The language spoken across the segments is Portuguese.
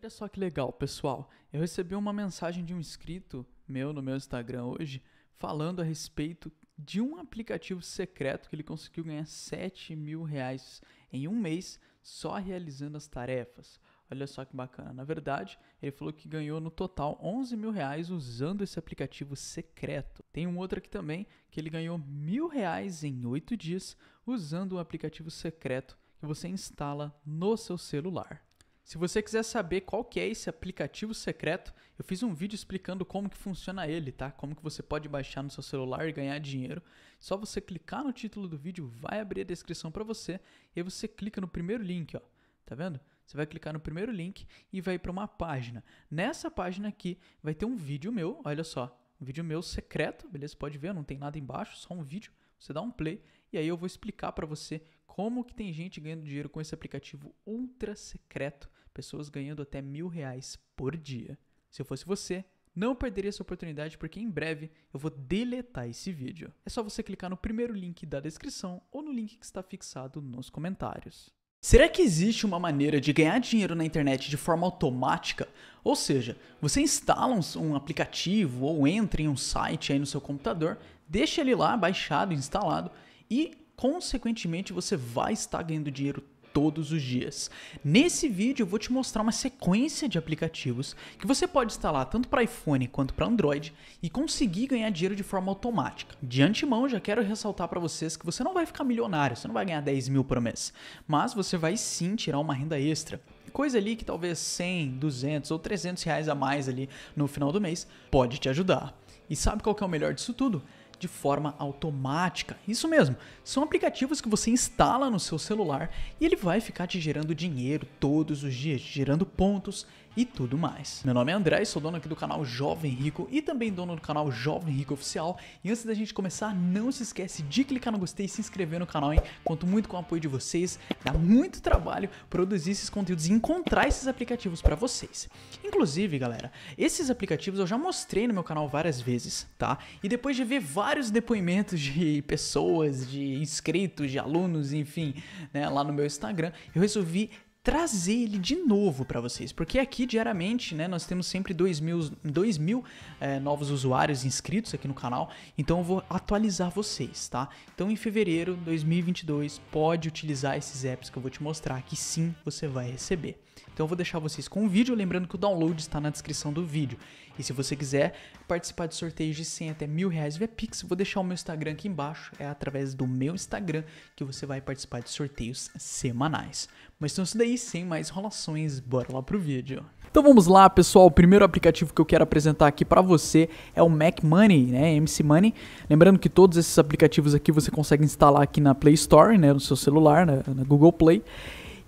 Olha só que legal, pessoal. Eu recebi uma mensagem de um inscrito meu no meu Instagram hoje falando a respeito de um aplicativo secreto que ele conseguiu ganhar 7 mil reais em um mês só realizando as tarefas. Olha só que bacana. Na verdade, ele falou que ganhou no total 11 mil reais usando esse aplicativo secreto. Tem um outro aqui também que ele ganhou mil reais em oito dias usando um aplicativo secreto que você instala no seu celular. Se você quiser saber qual que é esse aplicativo secreto, eu fiz um vídeo explicando como que funciona ele, tá? Como que você pode baixar no seu celular e ganhar dinheiro. Só você clicar no título do vídeo, vai abrir a descrição para você, e aí você clica no primeiro link, ó. Tá vendo? Você vai clicar no primeiro link e vai para uma página. Nessa página aqui vai ter um vídeo meu, olha só, um vídeo meu secreto, beleza? Você pode ver, não tem nada embaixo, só um vídeo. Você dá um play e aí eu vou explicar para você como que tem gente ganhando dinheiro com esse aplicativo ultra secreto pessoas ganhando até mil reais por dia. Se eu fosse você, não perderia essa oportunidade porque em breve eu vou deletar esse vídeo. É só você clicar no primeiro link da descrição ou no link que está fixado nos comentários. Será que existe uma maneira de ganhar dinheiro na internet de forma automática? Ou seja, você instala um, aplicativo ou entra em um site aí no seu computador, deixa ele lá baixado, instalado e consequentemente você vai estar ganhando dinheiro todos os dias. Nesse vídeo eu vou te mostrar uma sequência de aplicativos que você pode instalar tanto para iPhone quanto para Android e conseguir ganhar dinheiro de forma automática. De antemão já quero ressaltar para vocês que você não vai ficar milionário, você não vai ganhar 10 mil por mês, mas você vai sim tirar uma renda extra coisa ali que talvez 100, 200 ou 300 reais a mais ali no final do mês pode te ajudar. E sabe qual que é o melhor disso tudo? de forma automática. Isso mesmo, são aplicativos que você instala no seu celular e ele vai ficar te gerando dinheiro todos os dias, gerando pontos e tudo mais. Meu nome é André, sou dono aqui do canal Jovem Rico e também dono do canal Jovem Rico Oficial. E antes da gente começar, não se esquece de clicar no gostei e se inscrever no canal, hein? Conto muito com o apoio de vocês, dá muito trabalho produzir esses conteúdos e encontrar esses aplicativos para vocês. Inclusive, galera, esses aplicativos eu já mostrei no meu canal várias vezes, tá? E depois de ver vários depoimentos de pessoas, de inscritos, de alunos, enfim, né, lá no meu Instagram, eu resolvi trazer ele de novo para vocês, porque aqui diariamente, né, nós temos sempre 2 mil, dois mil é, novos usuários inscritos aqui no canal, então eu vou atualizar vocês, tá? Então em fevereiro de 2022, pode utilizar esses apps que eu vou te mostrar, que sim, você vai receber. Então eu vou deixar vocês com o vídeo, lembrando que o download está na descrição do vídeo. E se você quiser participar de sorteios de 100 até mil reais via Pix, vou deixar o meu Instagram aqui embaixo. É através do meu Instagram que você vai participar de sorteios semanais. Mas então isso daí, sem mais enrolações, bora lá pro vídeo. Então vamos lá, pessoal. O primeiro aplicativo que eu quero apresentar aqui para você é o Mac Money, né? MC Money. Lembrando que todos esses aplicativos aqui você consegue instalar aqui na Play Store, né? No seu celular, né? na Google Play.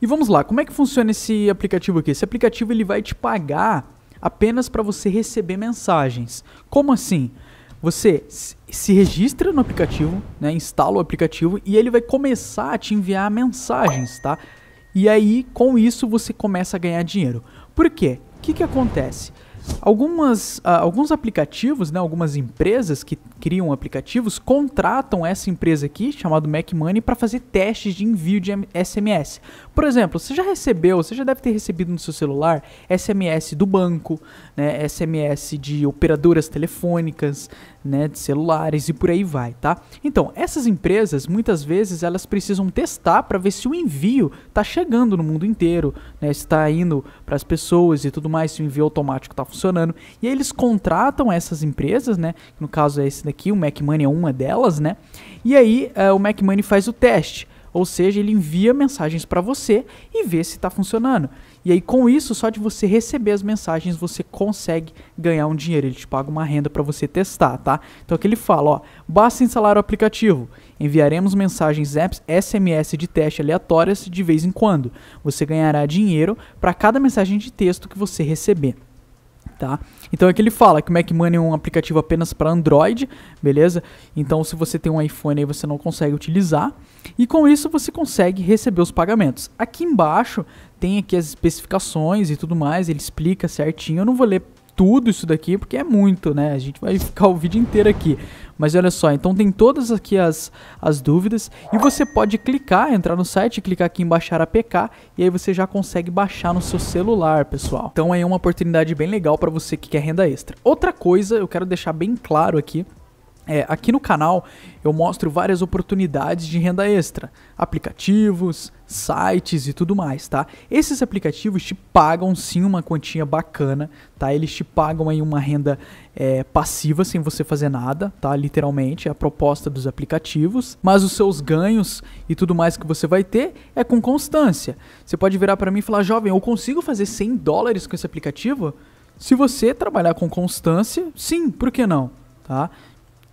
E vamos lá, como é que funciona esse aplicativo aqui? Esse aplicativo ele vai te pagar apenas para você receber mensagens. Como assim? Você se registra no aplicativo, né, instala o aplicativo e ele vai começar a te enviar mensagens, tá? E aí, com isso, você começa a ganhar dinheiro. Por quê? O que, que acontece? Algumas, uh, alguns aplicativos, né, algumas empresas que criam aplicativos contratam essa empresa aqui, chamada Mac Money, para fazer testes de envio de SMS. Por exemplo, você já recebeu, você já deve ter recebido no seu celular SMS do banco, né, SMS de operadoras telefônicas, né, de celulares e por aí vai, tá? Então, essas empresas, muitas vezes, elas precisam testar para ver se o envio está chegando no mundo inteiro, né, se está indo para as pessoas e tudo mais, se o envio automático está funcionando. E aí eles contratam essas empresas, né, no caso é esse daqui, o Money é uma delas, né, e aí uh, o Money faz o teste. Ou seja, ele envia mensagens para você e vê se está funcionando. E aí, com isso, só de você receber as mensagens, você consegue ganhar um dinheiro. Ele te paga uma renda para você testar, tá? Então, aqui ele fala: ó, basta instalar o aplicativo. Enviaremos mensagens SMS de teste aleatórias de vez em quando. Você ganhará dinheiro para cada mensagem de texto que você receber tá? Então é que ele fala que o Mac Money é um aplicativo apenas para Android, beleza? Então se você tem um iPhone aí você não consegue utilizar. E com isso você consegue receber os pagamentos. Aqui embaixo tem aqui as especificações e tudo mais, ele explica certinho. Eu não vou ler tudo isso daqui porque é muito, né? A gente vai ficar o vídeo inteiro aqui. Mas olha só, então tem todas aqui as, as dúvidas e você pode clicar, entrar no site, clicar aqui em baixar APK e aí você já consegue baixar no seu celular, pessoal. Então é uma oportunidade bem legal para você que quer renda extra. Outra coisa, eu quero deixar bem claro aqui, é, aqui no canal eu mostro várias oportunidades de renda extra, aplicativos, sites e tudo mais, tá? Esses aplicativos te pagam sim uma quantia bacana, tá? Eles te pagam aí uma renda é, passiva sem você fazer nada, tá? Literalmente é a proposta dos aplicativos, mas os seus ganhos e tudo mais que você vai ter é com constância. Você pode virar para mim e falar, jovem, eu consigo fazer 100 dólares com esse aplicativo? Se você trabalhar com constância, sim, por que não? Tá?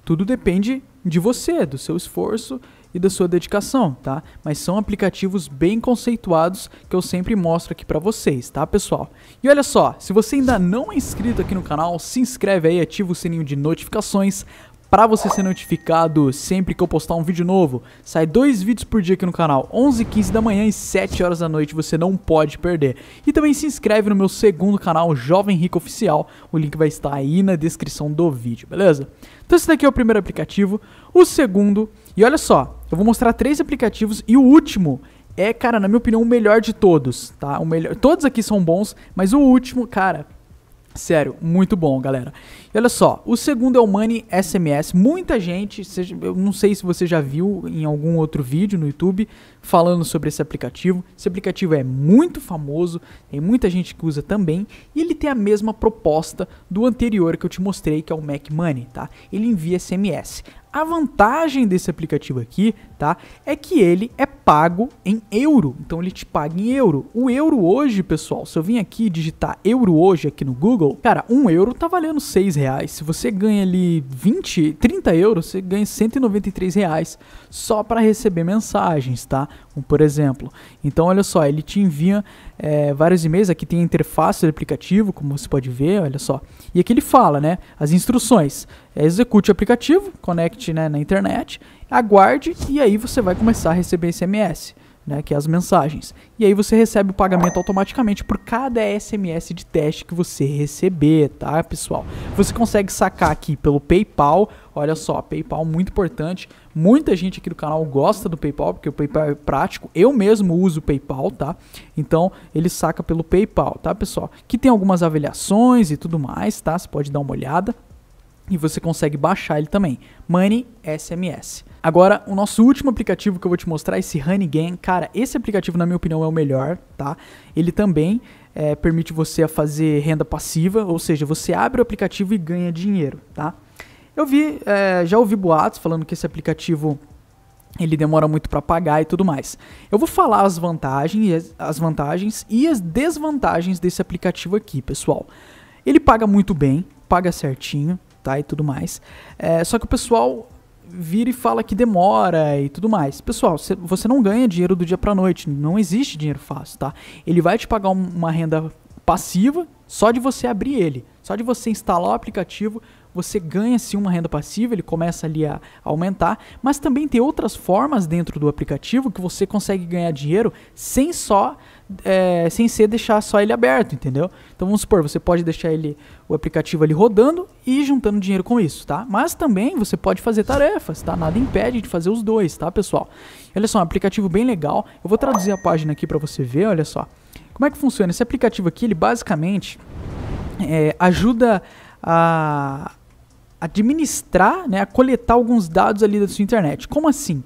Tudo depende de você, do seu esforço e da sua dedicação, tá? Mas são aplicativos bem conceituados que eu sempre mostro aqui para vocês, tá, pessoal? E olha só, se você ainda não é inscrito aqui no canal, se inscreve aí, ativa o sininho de notificações, para você ser notificado sempre que eu postar um vídeo novo, sai dois vídeos por dia aqui no canal, 11 15 da manhã e 7 horas da noite, você não pode perder. E também se inscreve no meu segundo canal, Jovem Rico Oficial, o link vai estar aí na descrição do vídeo, beleza? Então esse daqui é o primeiro aplicativo, o segundo, e olha só, eu vou mostrar três aplicativos e o último é, cara, na minha opinião, o melhor de todos, tá? O melhor, todos aqui são bons, mas o último, cara, Sério, muito bom, galera. E olha só, o segundo é o Money SMS. Muita gente, eu não sei se você já viu em algum outro vídeo no YouTube falando sobre esse aplicativo. Esse aplicativo é muito famoso, tem muita gente que usa também, e ele tem a mesma proposta do anterior que eu te mostrei, que é o Mac Money, tá? Ele envia SMS. A vantagem desse aplicativo aqui, tá, é que ele é pago em euro, então ele te paga em euro. O euro hoje, pessoal, se eu vim aqui digitar euro hoje aqui no Google, cara, um euro tá valendo seis reais. Se você ganha ali 20, 30 euros, você ganha 193 reais só para receber mensagens, tá? por exemplo. Então, olha só, ele te envia é, vários e-mails, aqui tem a interface do aplicativo, como você pode ver, olha só. E aqui ele fala, né, as instruções. É, execute o aplicativo, conecte né, na internet, aguarde e aí você vai começar a receber SMS, né, que é as mensagens. E aí você recebe o pagamento automaticamente por cada SMS de teste que você receber, tá, pessoal? Você consegue sacar aqui pelo PayPal, olha só, PayPal muito importante. Muita gente aqui do canal gosta do PayPal, porque o PayPal é prático. Eu mesmo uso o PayPal, tá? Então, ele saca pelo PayPal, tá, pessoal? Que tem algumas avaliações e tudo mais, tá? Você pode dar uma olhada, e você consegue baixar ele também. Money SMS. Agora, o nosso último aplicativo que eu vou te mostrar, esse Honey Game, cara, esse aplicativo, na minha opinião, é o melhor, tá? Ele também é, permite você fazer renda passiva, ou seja, você abre o aplicativo e ganha dinheiro, tá? Eu vi, é, já ouvi boatos falando que esse aplicativo ele demora muito para pagar e tudo mais. Eu vou falar as vantagens, as vantagens e as desvantagens desse aplicativo aqui, pessoal. Ele paga muito bem, paga certinho, tá? E tudo mais. É, só que o pessoal vira e fala que demora e tudo mais. Pessoal, você não ganha dinheiro do dia para noite, não existe dinheiro fácil, tá? Ele vai te pagar uma renda passiva só de você abrir ele, só de você instalar o aplicativo, você ganha sim uma renda passiva, ele começa ali a aumentar, mas também tem outras formas dentro do aplicativo que você consegue ganhar dinheiro sem só é, sem ser deixar só ele aberto, entendeu? Então vamos supor, você pode deixar ele o aplicativo ali rodando e juntando dinheiro com isso, tá? Mas também você pode fazer tarefas, tá? Nada impede de fazer os dois, tá, pessoal? Olha só, um aplicativo bem legal. Eu vou traduzir a página aqui para você ver, olha só. Como é que funciona esse aplicativo aqui? Ele basicamente é, ajuda a, administrar, né, a coletar alguns dados ali da sua internet. Como assim?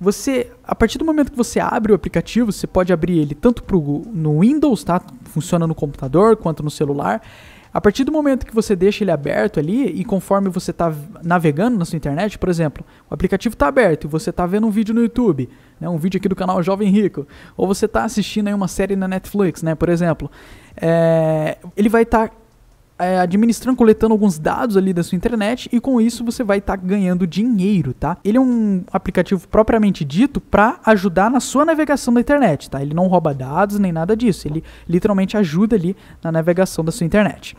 Você, a partir do momento que você abre o aplicativo, você pode abrir ele tanto pro, no Windows, tá? Funciona no computador quanto no celular. A partir do momento que você deixa ele aberto ali e conforme você está navegando na sua internet, por exemplo, o aplicativo está aberto e você está vendo um vídeo no YouTube, né, um vídeo aqui do canal Jovem Rico, ou você está assistindo aí uma série na Netflix, né, por exemplo, é, ele vai estar tá é, administrando, coletando alguns dados ali da sua internet e com isso você vai estar tá ganhando dinheiro, tá? Ele é um aplicativo propriamente dito para ajudar na sua navegação da internet, tá? Ele não rouba dados nem nada disso, ele literalmente ajuda ali na navegação da sua internet.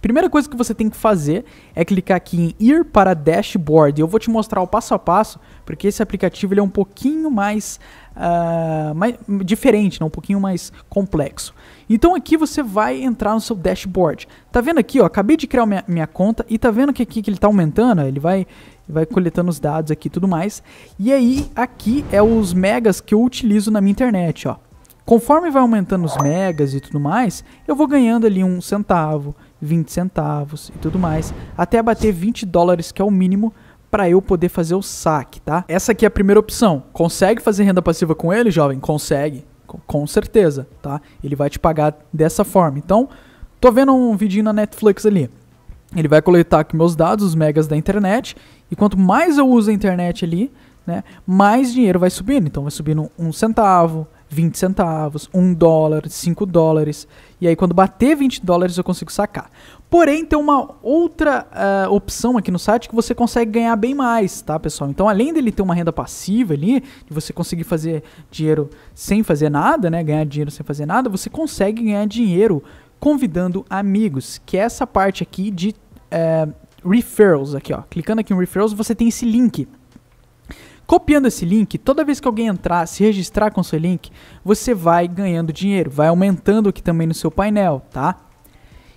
Primeira coisa que você tem que fazer é clicar aqui em ir para dashboard. Eu vou te mostrar o passo a passo, porque esse aplicativo ele é um pouquinho mais, uh, mais diferente, né? um pouquinho mais complexo. Então aqui você vai entrar no seu dashboard. Tá vendo aqui, ó, acabei de criar minha, minha conta e tá vendo que aqui que ele está aumentando, ele vai vai coletando os dados aqui e tudo mais. E aí, aqui é os megas que eu utilizo na minha internet, ó. Conforme vai aumentando os megas e tudo mais, eu vou ganhando ali um centavo, 20 centavos e tudo mais, até bater 20 dólares, que é o mínimo para eu poder fazer o saque, tá? Essa aqui é a primeira opção. Consegue fazer renda passiva com ele, jovem? Consegue, com certeza, tá? Ele vai te pagar dessa forma. Então, tô vendo um vidinho na Netflix ali. Ele vai coletar aqui meus dados, os megas da internet, e quanto mais eu uso a internet ali, né, mais dinheiro vai subindo. Então vai subindo um centavo, 20 centavos, 1 dólar, 5 dólares. E aí, quando bater 20 dólares, eu consigo sacar. Porém, tem uma outra uh, opção aqui no site que você consegue ganhar bem mais, tá, pessoal? Então, além dele ter uma renda passiva ali, de você conseguir fazer dinheiro sem fazer nada, né? Ganhar dinheiro sem fazer nada, você consegue ganhar dinheiro convidando amigos, que é essa parte aqui de uh, referrals, aqui, ó. Clicando aqui em referrals, você tem esse link Copiando esse link, toda vez que alguém entrar, se registrar com seu link, você vai ganhando dinheiro, vai aumentando aqui também no seu painel, tá?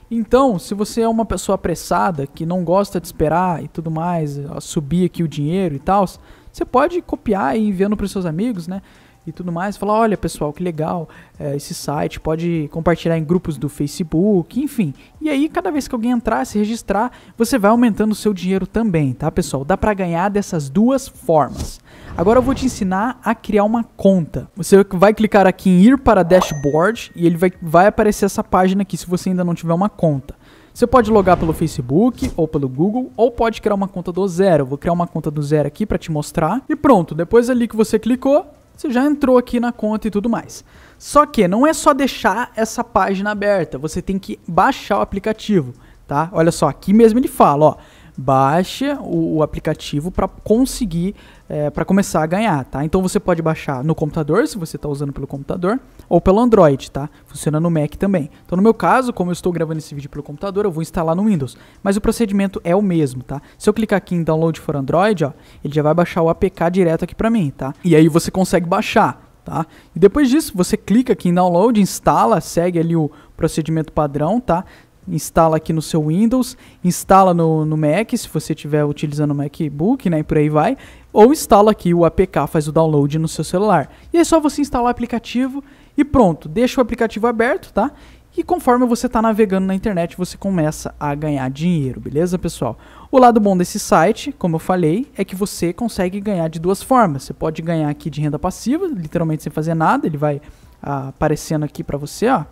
Então, se você é uma pessoa apressada, que não gosta de esperar e tudo mais, subir aqui o dinheiro e tal, você pode copiar e enviando para os seus amigos, né? e tudo mais. Falar, olha pessoal, que legal é, esse site, pode compartilhar em grupos do Facebook, enfim. E aí, cada vez que alguém entrar, se registrar, você vai aumentando o seu dinheiro também, tá pessoal? Dá para ganhar dessas duas formas. Agora eu vou te ensinar a criar uma conta. Você vai clicar aqui em ir para dashboard e ele vai, vai aparecer essa página aqui se você ainda não tiver uma conta. Você pode logar pelo Facebook ou pelo Google ou pode criar uma conta do zero. vou criar uma conta do zero aqui para te mostrar. E pronto, depois ali que você clicou, você já entrou aqui na conta e tudo mais. Só que não é só deixar essa página aberta, você tem que baixar o aplicativo, tá? Olha só, aqui mesmo ele fala, ó, baixa o, o aplicativo para conseguir, é, para começar a ganhar, tá? Então você pode baixar no computador, se você está usando pelo computador, ou pelo Android, tá? Funciona no Mac também. Então no meu caso, como eu estou gravando esse vídeo pelo computador, eu vou instalar no Windows. Mas o procedimento é o mesmo, tá? Se eu clicar aqui em Download for Android, ó, ele já vai baixar o APK direto aqui para mim, tá? E aí você consegue baixar, Tá? E depois disso, você clica aqui em download, instala, segue ali o procedimento padrão, tá? instala aqui no seu Windows, instala no, no Mac, se você estiver utilizando o MacBook, né, e por aí vai, ou instala aqui o APK, faz o download no seu celular. E é só você instalar o aplicativo e pronto, deixa o aplicativo aberto, tá? E conforme você está navegando na internet, você começa a ganhar dinheiro, beleza, pessoal? O lado bom desse site, como eu falei, é que você consegue ganhar de duas formas. Você pode ganhar aqui de renda passiva, literalmente sem fazer nada, ele vai ah, aparecendo aqui para você, ó,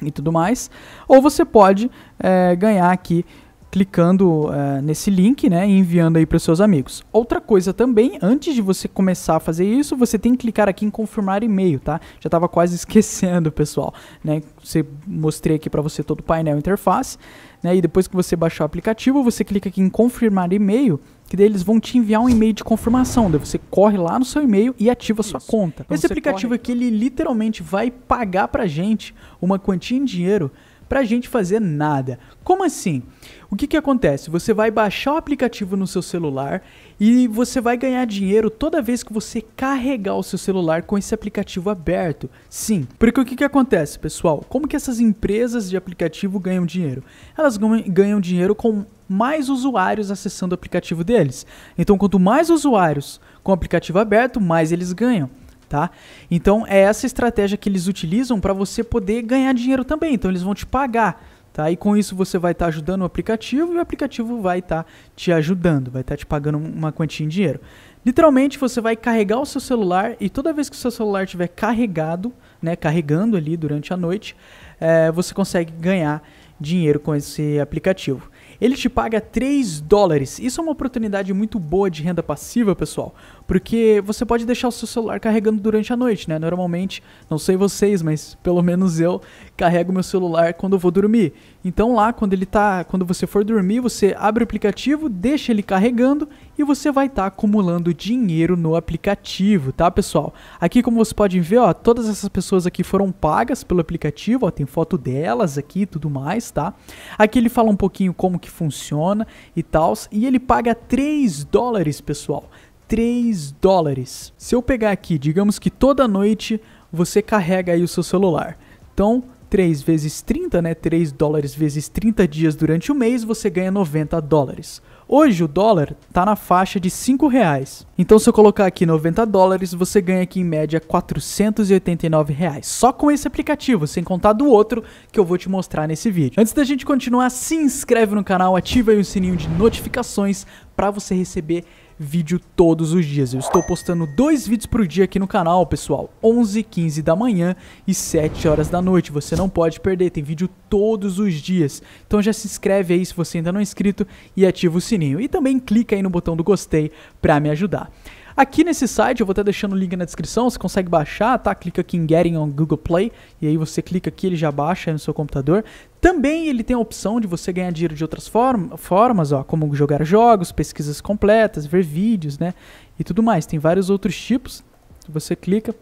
e tudo mais. Ou você pode é, ganhar aqui clicando é, nesse link né, e enviando aí para os seus amigos. Outra coisa também, antes de você começar a fazer isso, você tem que clicar aqui em confirmar e-mail, tá? Já estava quase esquecendo, pessoal. Né? Você mostrei aqui para você todo o painel interface. Né, e depois que você baixar o aplicativo, você clica aqui em confirmar e-mail que daí eles vão te enviar um e-mail de confirmação. Daí você corre lá no seu e-mail e ativa sua conta. Então Esse aplicativo corre... aqui, ele literalmente vai pagar pra gente uma quantia em dinheiro pra gente fazer nada. Como assim? O que, que acontece? Você vai baixar o aplicativo no seu celular e você vai ganhar dinheiro toda vez que você carregar o seu celular com esse aplicativo aberto. Sim, porque o que, que acontece, pessoal? Como que essas empresas de aplicativo ganham dinheiro? Elas ganham dinheiro com mais usuários acessando o aplicativo deles. Então, quanto mais usuários com o aplicativo aberto, mais eles ganham. Tá? Então é essa estratégia que eles utilizam para você poder ganhar dinheiro também. Então eles vão te pagar, tá? E com isso você vai estar tá ajudando o aplicativo e o aplicativo vai estar tá te ajudando, vai estar tá te pagando uma quantia em dinheiro. Literalmente você vai carregar o seu celular e toda vez que o seu celular estiver carregado, né, carregando ali durante a noite, é, você consegue ganhar dinheiro com esse aplicativo ele te paga 3 dólares. Isso é uma oportunidade muito boa de renda passiva, pessoal, porque você pode deixar o seu celular carregando durante a noite, né? Normalmente, não sei vocês, mas pelo menos eu carrego meu celular quando eu vou dormir. Então lá, quando ele tá, quando você for dormir, você abre o aplicativo, deixa ele carregando e você vai estar tá acumulando dinheiro no aplicativo, tá, pessoal? Aqui como você pode ver, ó, todas essas pessoas aqui foram pagas pelo aplicativo, ó, tem foto delas aqui e tudo mais, tá? Aqui ele fala um pouquinho como que funciona e tal, e ele paga 3 dólares, pessoal. 3 dólares. Se eu pegar aqui, digamos que toda noite você carrega aí o seu celular. Então, 3 vezes 30, né? 3 dólares vezes 30 dias durante o mês, você ganha 90 dólares. Hoje o dólar tá na faixa de 5 reais. Então se eu colocar aqui 90 dólares, você ganha aqui em média 489 reais. Só com esse aplicativo, sem contar do outro que eu vou te mostrar nesse vídeo. Antes da gente continuar, se inscreve no canal, ativa aí o sininho de notificações para você receber vídeo todos os dias. Eu estou postando dois vídeos por dia aqui no canal, pessoal. 11, 15 da manhã e 7 horas da noite. Você não pode perder, tem vídeo todos os dias. Então já se inscreve aí se você ainda não é inscrito e ativa o sininho. E também clica aí no botão do gostei para me ajudar. Aqui nesse site, eu vou estar deixando o link na descrição, você consegue baixar, tá? Clica aqui em Getting on Google Play, e aí você clica aqui, ele já baixa no seu computador. Também ele tem a opção de você ganhar dinheiro de outras form formas, ó, como jogar jogos, pesquisas completas, ver vídeos, né? E tudo mais. Tem vários outros tipos. Você clica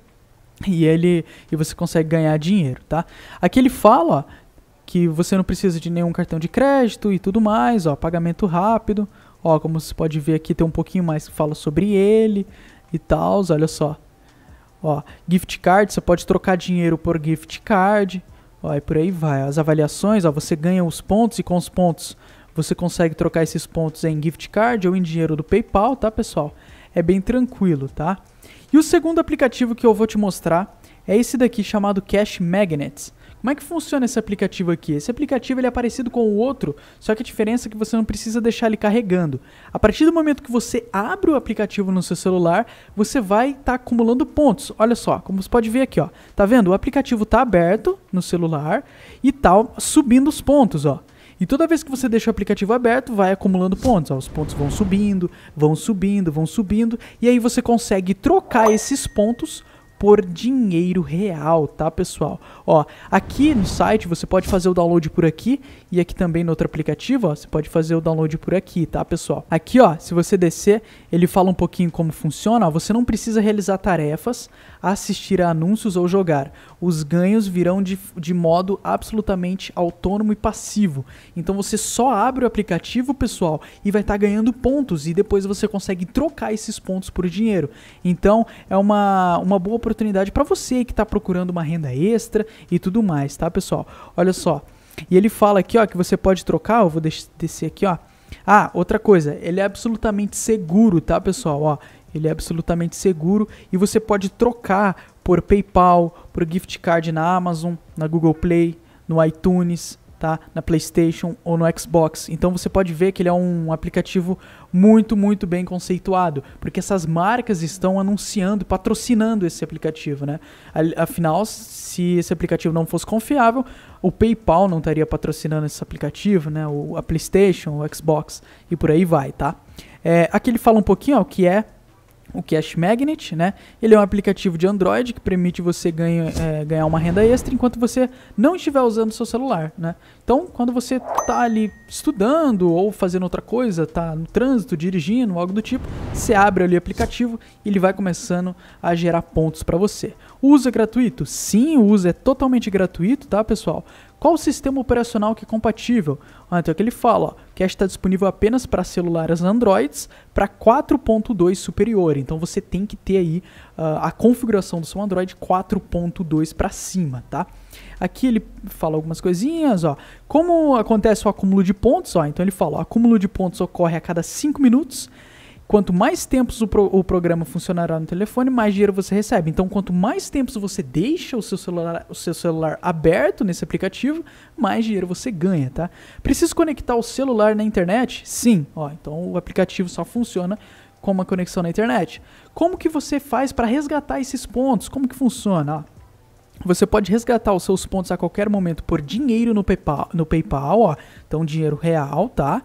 e ele e você consegue ganhar dinheiro, tá? Aqui ele fala ó, que você não precisa de nenhum cartão de crédito e tudo mais, ó, pagamento rápido. Ó, como você pode ver aqui, tem um pouquinho mais que fala sobre ele e tal, olha só. Ó, gift card, você pode trocar dinheiro por gift card, ó, e por aí vai. As avaliações, ó, você ganha os pontos e com os pontos você consegue trocar esses pontos em gift card ou em dinheiro do PayPal, tá, pessoal? É bem tranquilo, tá? E o segundo aplicativo que eu vou te mostrar é esse daqui chamado Cash Magnets. Como é que funciona esse aplicativo aqui? Esse aplicativo ele é parecido com o outro, só que a diferença é que você não precisa deixar ele carregando. A partir do momento que você abre o aplicativo no seu celular, você vai estar tá acumulando pontos. Olha só, como você pode ver aqui, ó. Tá vendo? O aplicativo está aberto no celular e tal tá subindo os pontos, ó. E toda vez que você deixa o aplicativo aberto, vai acumulando pontos. Ó, os pontos vão subindo, vão subindo, vão subindo. E aí você consegue trocar esses pontos por dinheiro real, tá, pessoal? Ó, aqui no site você pode fazer o download por aqui e aqui também no outro aplicativo, ó, você pode fazer o download por aqui, tá, pessoal? Aqui, ó, se você descer, ele fala um pouquinho como funciona, ó, você não precisa realizar tarefas, assistir a anúncios ou jogar. Os ganhos virão de, de modo absolutamente autônomo e passivo. Então você só abre o aplicativo, pessoal, e vai estar tá ganhando pontos. E depois você consegue trocar esses pontos por dinheiro. Então é uma, uma boa oportunidade para você que está procurando uma renda extra e tudo mais, tá, pessoal? Olha só. E ele fala aqui, ó, que você pode trocar, eu vou descer aqui, ó. Ah, outra coisa, ele é absolutamente seguro, tá, pessoal? Ó, ele é absolutamente seguro e você pode trocar por PayPal, por gift card na Amazon, na Google Play, no iTunes, tá? Na PlayStation ou no Xbox. Então você pode ver que ele é um aplicativo muito, muito bem conceituado, porque essas marcas estão anunciando, patrocinando esse aplicativo, né? Afinal, se esse aplicativo não fosse confiável, o PayPal não estaria patrocinando esse aplicativo, né? a PlayStation, o Xbox e por aí vai, tá? É, aqui ele fala um pouquinho o que é o Cash Magnet, né? Ele é um aplicativo de Android que permite você ganha, é, ganhar uma renda extra enquanto você não estiver usando seu celular, né? Então, quando você tá ali estudando ou fazendo outra coisa, tá no trânsito, dirigindo, algo do tipo, você abre ali o aplicativo e ele vai começando a gerar pontos para você. O uso é gratuito? Sim, o uso é totalmente gratuito, tá, pessoal? Qual o sistema operacional que é compatível? Ah, então, aqui ele fala ó, que está disponível apenas para celulares Androids para 4.2 superior. Então, você tem que ter aí uh, a configuração do seu Android 4.2 para cima, tá? Aqui ele fala algumas coisinhas, ó. Como acontece o acúmulo de pontos, ó. Então, ele fala, ó, acúmulo de pontos ocorre a cada 5 minutos, quanto mais tempos o, pro, o programa funcionará no telefone, mais dinheiro você recebe. Então, quanto mais tempos você deixa o seu celular, o seu celular aberto nesse aplicativo, mais dinheiro você ganha, tá? Preciso conectar o celular na internet? Sim. Ó, então o aplicativo só funciona com uma conexão na internet. Como que você faz para resgatar esses pontos? Como que funciona? Ó, você pode resgatar os seus pontos a qualquer momento por dinheiro no PayPal, no PayPal ó, então dinheiro real, tá?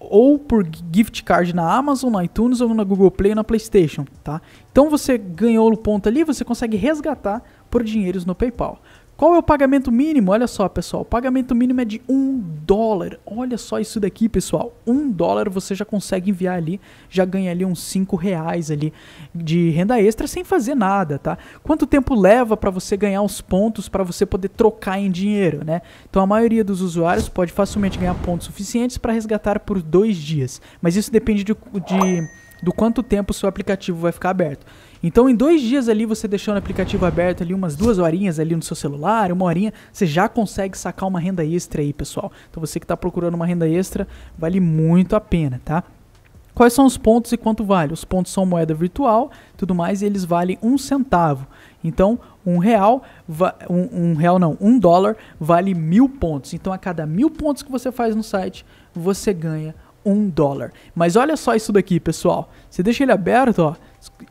ou por gift card na Amazon, na iTunes ou na Google Play, ou na PlayStation, tá? Então você ganhou o ponto ali, você consegue resgatar por dinheiros no PayPal. Qual é o pagamento mínimo? Olha só, pessoal, o pagamento mínimo é de um dólar. Olha só isso daqui, pessoal. Um dólar você já consegue enviar ali, já ganha ali uns cinco reais ali de renda extra sem fazer nada, tá? Quanto tempo leva para você ganhar os pontos para você poder trocar em dinheiro, né? Então a maioria dos usuários pode facilmente ganhar pontos suficientes para resgatar por dois dias, mas isso depende de, de do quanto tempo o seu aplicativo vai ficar aberto. Então, em dois dias ali, você deixando o aplicativo aberto ali umas duas horinhas ali no seu celular, uma horinha, você já consegue sacar uma renda extra aí, pessoal. Então, você que está procurando uma renda extra, vale muito a pena, tá? Quais são os pontos e quanto vale? Os pontos são moeda virtual, tudo mais, e eles valem um centavo. Então, um real, um, um real não, um dólar vale mil pontos. Então, a cada mil pontos que você faz no site, você ganha um dólar. Mas olha só isso daqui, pessoal. Você deixa ele aberto, ó.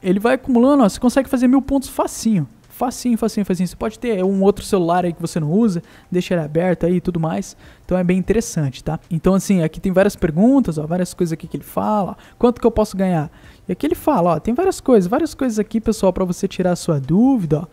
Ele vai acumulando, ó. Você consegue fazer mil pontos facinho. Facinho, facinho, facinho. Você pode ter um outro celular aí que você não usa, deixa ele aberto aí e tudo mais. Então é bem interessante, tá? Então, assim, aqui tem várias perguntas, ó, várias coisas aqui que ele fala. Ó. Quanto que eu posso ganhar? E aqui ele fala, ó, tem várias coisas, várias coisas aqui, pessoal, para você tirar a sua dúvida, ó,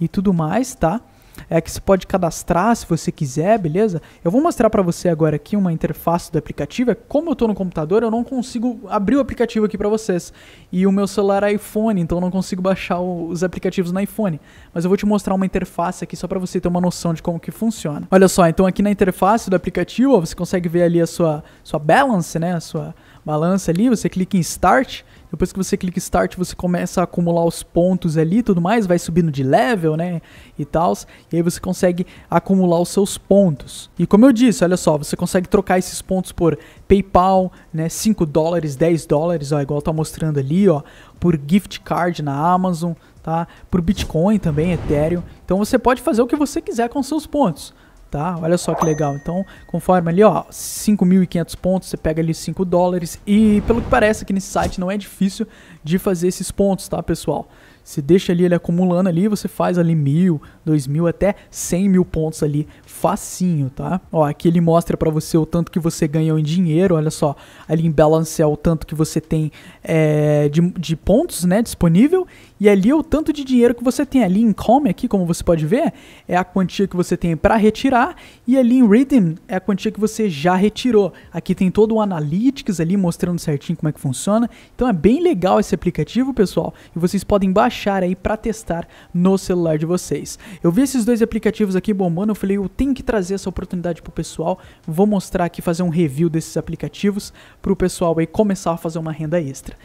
e tudo mais, tá? é que você pode cadastrar se você quiser, beleza? Eu vou mostrar para você agora aqui uma interface do aplicativo. É como eu estou no computador, eu não consigo abrir o aplicativo aqui para vocês. E o meu celular é iPhone, então eu não consigo baixar os aplicativos no iPhone. Mas eu vou te mostrar uma interface aqui só para você ter uma noção de como que funciona. Olha só, então aqui na interface do aplicativo, você consegue ver ali a sua, sua balance, né? A sua balança ali, você clica em Start, depois que você clica em Start, você começa a acumular os pontos ali e tudo mais, vai subindo de level, né, e tal, e aí você consegue acumular os seus pontos. E como eu disse, olha só, você consegue trocar esses pontos por PayPal, né, 5 dólares, 10 dólares, ó, igual tá mostrando ali, ó, por gift card na Amazon, tá, por Bitcoin também, Ethereum. Então você pode fazer o que você quiser com seus pontos tá? Olha só que legal. Então, conforme ali, ó, 5.500 pontos, você pega ali 5 dólares. E pelo que parece aqui nesse site, não é difícil de fazer esses pontos, tá, pessoal? Você deixa ali ele acumulando ali, você faz ali mil, dois mil, até cem mil pontos ali, facinho, tá? Ó, aqui ele mostra para você o tanto que você ganhou em dinheiro, olha só. Ali em balance é o tanto que você tem é, de, de pontos, né, disponível. E ali é o tanto de dinheiro que você tem ali em come aqui, como você pode ver, é a quantia que você tem para retirar. E ali em Rhythm é a quantia que você já retirou. Aqui tem todo o analytics ali mostrando certinho como é que funciona. Então é bem legal esse aplicativo, pessoal. E vocês podem baixar baixar aí para testar no celular de vocês. Eu vi esses dois aplicativos aqui bombando, eu falei, eu tenho que trazer essa oportunidade pro pessoal, vou mostrar aqui, fazer um review desses aplicativos pro pessoal aí começar a fazer uma renda extra.